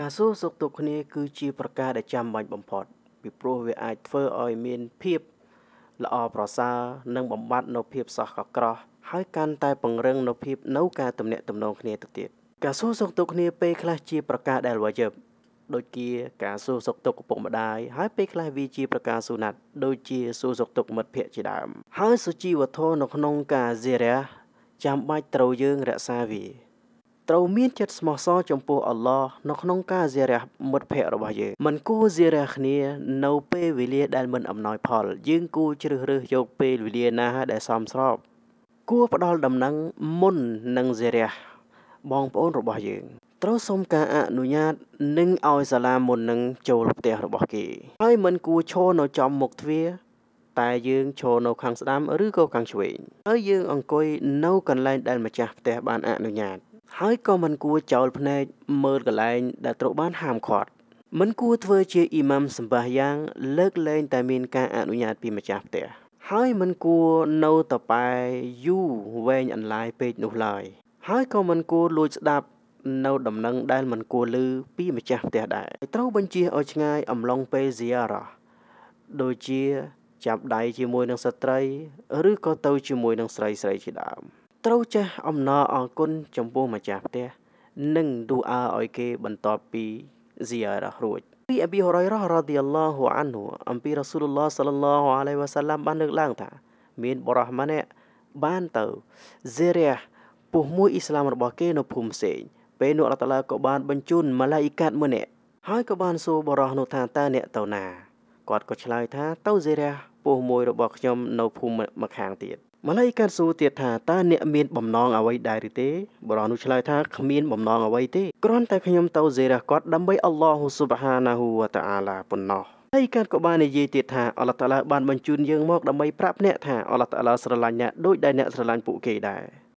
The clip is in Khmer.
ការសួរសុខទុក្ខគ្នាគឺជាប្រការដែលចាំបាច់បំផុតពីព្រោះវាអាចធ្វើឲ្យមានភាពល្អប្រសើរនិងបំបត្តិនៅភាពសោះកក្រោះហើយកាន់តែពង្រឹងនៅភាពនៅការទំនាក់ទំនងគ្នាទៅទៀតការសួរសុខទុក្ខគ្នាពេលខ្លះជាប្រការដែលវយឹបដូចជាការសួរសុខទុក្ខឪពុកម្ដាយហើយពេលខ្លះវាជាប្រការសុណាត់ដូចជាសួរសុខទុក្ខមិត្តភ័ក្តិជាដើមហើយសុជីវធម៌នៅក្នុងការសិរៈចាំបាច់ត្រូវយើងរក្សាវាត្រូវមានចិត្តស្មោះសរចំពោះអល់ឡោះនៅក្នុងការសេរះមិត្តភ័ក្តិរបស់យើងមិនគួរសេរះគ្នានៅពេលវេលាដែលមិនអំណោយផលយើងគួរជ្រើសរើសយកពេលវេលាណាដែលសមស្របគួរផ្ដល់ដំណឹងមុននឹងសេរះបងប្អូនរបស់យើងត្រូវសុំការអនុញ្ញាតនិងឲ្យសាលាមុននឹងចូលផ្ទះរបស់គេហើយមិនគួរឈរនៅចំមុខទ្វារតែយើងឈរនៅខាងស្ដាំឬក៏ខាងឆ្វេងហើយយើងអង្គុយនៅកន្លែងដែលម្ចាស់ផ្ទះបានអនុញ្ញាតហើយក៏មិនគួរចោលភ្នែកមើលកន្លែង ដែលត្រូវបាន ហាមឃាត់មិនគួរធ្វើជាអ៊ីម៉ាំសម្បាយ៉ាងលើកលែងតែមានការអនុញ្ញាតពីម្ចាស់ផ្ទះហើយមិនគួរនៅតបែយូរវែងអន្លាយពេកនោះឡើយហើយក៏មិនគួរលួចស្ដាប់នៅដំណឹងដែលមិនគួរឮពីម្ចាស់ផ្ទះដែរត្រូវបញ្ជាឲ្យឆ្ងាយអំឡុងពេល ziarah ដូចជាចាប់ដៃជាមួយនឹងស្ត្រី ឬក៏ទៅជាមួយនឹងស្រីស្រីជាដើម។ត្រូវចេះអំណរអគុណចំពោះម្ចាស់ផ្ទះនិងឌូអាឲ្យគេបន្ទាប់ពី ziyarah រួចពីអប៊ីហុរ៉ៃរ៉ារ៉ាឌីយ៉ាឡោះអានហ៊ូអំពីរ៉ាស៊ូលឡោះសាឡឡោះអាឡៃវ៉ាសាឡាំបានលើកឡើងថាមានបរោះម្នាក់បានទៅ ziyarah ពុះមួយអ៊ីស្លាមរបស់គេនៅភូមិផ្សេងពេលនោះរតឡាក៏បានបញ្ជូនម៉ាឡាអ៊ីកាតម្នាក់ហើយក៏បានសួរបរោះនោះថាតើអ្នកទៅណាគាត់ក៏ឆ្លើយថាទៅ ziyarah ពុះមួយរបស់ខ្ញុំ នៅភូមិម្ខាងទៀតម្ល៉េះកើតសួរទៀតថាតើអ្នកមានបំណងអ្វីដែរឬទេបរិនោះឆ្លើយថាគ្មានបំណងអ្វីទេគ្រាន់តែខ្ញុំទៅសេរះគាត់ដើម្បីអល់ឡោះស៊ុបហានាហ៊ូវតាអាឡាប៉ុណ្ណោះហើយកើតក៏បាននិយាយទៀតថាអល់ឡោះតាឡាបានបញ្ជូនយើងមកដើម្បីប្រាប់អ្នកថាអល់ឡោះតាឡាស្រឡាញ់អ្នកដូចដែលអ្នកស្រឡាញ់ពួកគេដែរ